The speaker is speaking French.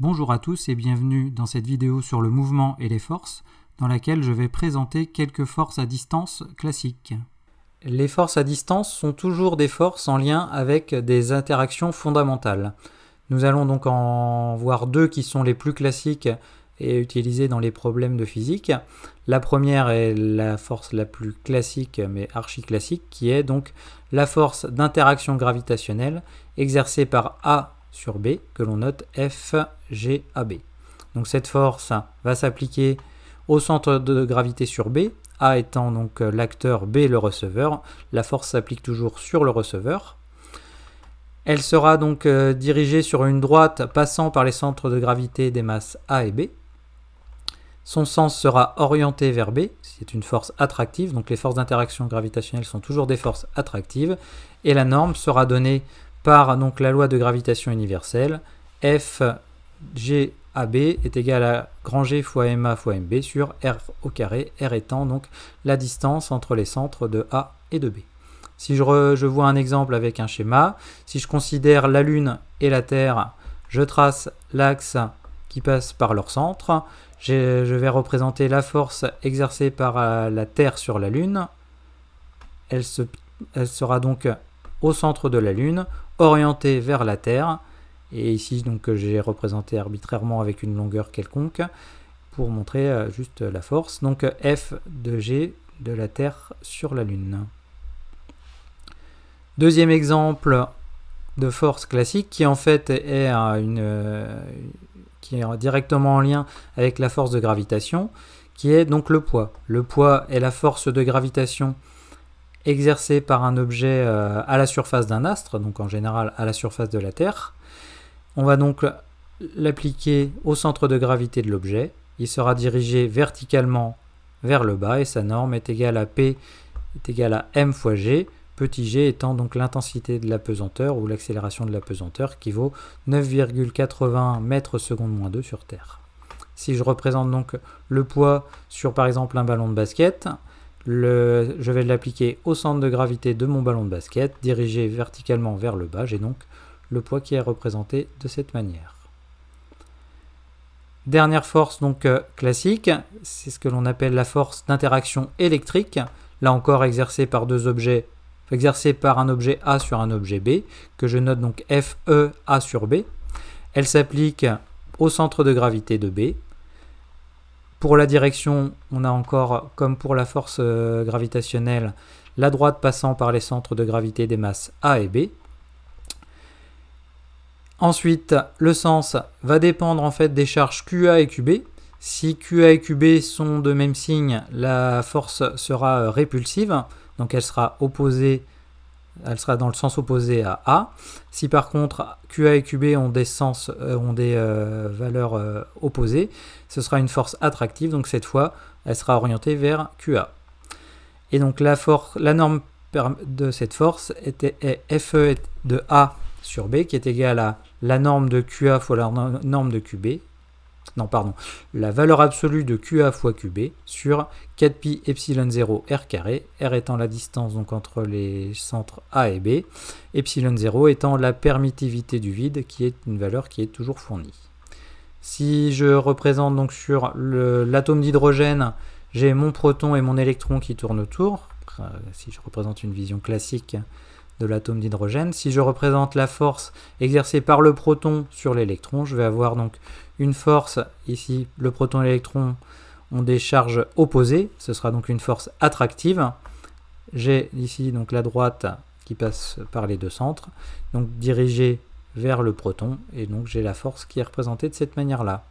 Bonjour à tous et bienvenue dans cette vidéo sur le mouvement et les forces, dans laquelle je vais présenter quelques forces à distance classiques. Les forces à distance sont toujours des forces en lien avec des interactions fondamentales. Nous allons donc en voir deux qui sont les plus classiques et utilisées dans les problèmes de physique. La première est la force la plus classique mais archi classique qui est donc la force d'interaction gravitationnelle exercée par A sur B que l'on note F B. Donc cette force va s'appliquer au centre de gravité sur B, A étant donc l'acteur, B le receveur. La force s'applique toujours sur le receveur. Elle sera donc euh, dirigée sur une droite passant par les centres de gravité des masses A et B. Son sens sera orienté vers B, c'est une force attractive, donc les forces d'interaction gravitationnelle sont toujours des forces attractives, et la norme sera donnée par donc la loi de gravitation universelle, F G est égal à G fois MA fois MB sur R au carré, R étant donc la distance entre les centres de A et de B. Si je, vois un exemple avec un schéma, si je considère la Lune et la Terre, je trace l'axe qui passe par leur centre, je, vais représenter la force exercée par euh, la Terre sur la Lune, elle, elle sera donc au centre de la Lune, orienté vers la Terre. Et ici, donc, euh, j'ai représenté arbitrairement avec une longueur quelconque pour montrer euh, juste euh, la force. Donc, F de G de la Terre sur la Lune. Deuxième exemple de force classique qui en fait est une, qui est directement en lien avec la force de gravitation, qui est donc le poids. Le poids est la force de gravitation Exercé par un objet euh, à la surface d'un astre, donc en général à la surface de la Terre. On va donc l'appliquer au centre de gravité de l'objet. Il sera dirigé verticalement vers le bas et sa norme est égale à P est égale à M fois G, petit g étant donc l'intensité de la pesanteur ou l'accélération de la pesanteur qui vaut 9,80 mètres seconde moins 2 sur Terre. Si je représente donc le poids sur par exemple un ballon de basket, je vais l'appliquer au centre de gravité de mon ballon de basket, dirigé verticalement vers le bas. J'ai donc le poids qui est représenté de cette manière. Dernière force donc euh, classique, c'est ce que l'on appelle la force d'interaction électrique, là encore exercée par deux objets, exercée par un objet A sur un objet B, que je note donc FE A sur B. Elle s'applique au centre de gravité de B pour la direction, on a encore, comme pour la force euh, gravitationnelle, la droite passant par les centres de gravité des masses A et B. Ensuite, le sens va dépendre en fait des charges QA et QB. Si QA et QB sont de même signe, la force sera euh, répulsive, donc elle sera opposée elle sera dans le sens opposé à A. Si par contre QA et QB ont des, sens, euh, ont des euh, valeurs euh, opposées, ce sera une force attractive, donc cette fois elle sera orientée vers QA. Et donc la, norme de cette force était est FE de A sur B qui est égale à la norme de QA fois la norme de QB, non pardon, la valeur absolue de QA fois QB sur 4pi epsilon 0 R carré, R étant la distance donc entre les centres A et B, epsilon 0 étant la permittivité du vide qui est une valeur qui est toujours fournie. Si je représente donc sur l'atome d'hydrogène, j'ai mon proton et mon électron qui tournent autour, euh, si je représente une vision classique de l'atome d'hydrogène. Si je représente la force exercée par le proton sur l'électron, je vais avoir donc une force, ici le proton et l'électron ont des charges opposées, ce sera donc une force attractive. J'ai ici donc la droite qui passe par les deux centres, donc dirigée vers le proton, et donc j'ai la force qui est représentée de cette manière-là.